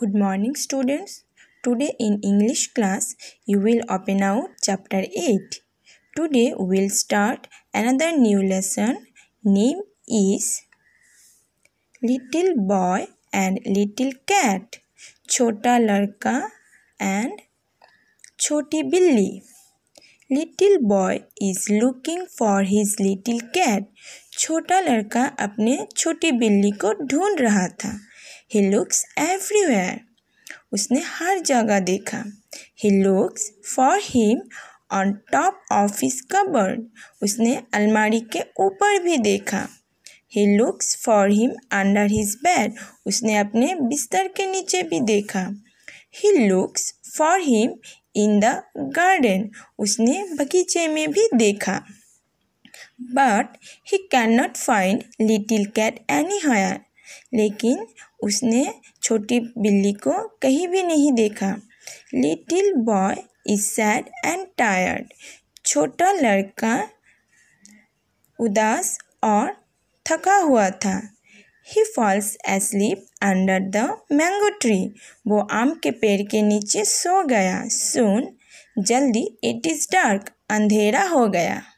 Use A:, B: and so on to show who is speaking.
A: Good morning students. Today in English class you will open out chapter 8. Today we will start another new lesson. Name is Little Boy and Little Cat. Chota ladka and Choti Billi. little boy is looking for his little cat छोटा ladka apne choti billi ko dhoond raha tha he looks everywhere उसने हर जगह देखा he looks for him on top of his cupboard उसने अलमारी के ऊपर भी देखा he looks for him under his bed उसने अपने बिस्तर के नीचे भी देखा he looks for him in the garden उसने बगीचे में भी देखा but he can not find little cat anywhere लेकिन उसने छोटी बिल्ली को कहीं भी नहीं देखा little boy is sad and tired छोटा लड़का उदास और थका हुआ था he falls asleep under the mango tree वो आम के पेड़ के नीचे सो गया सुन जल्दी इट इज़ डार्क अंधेरा हो गया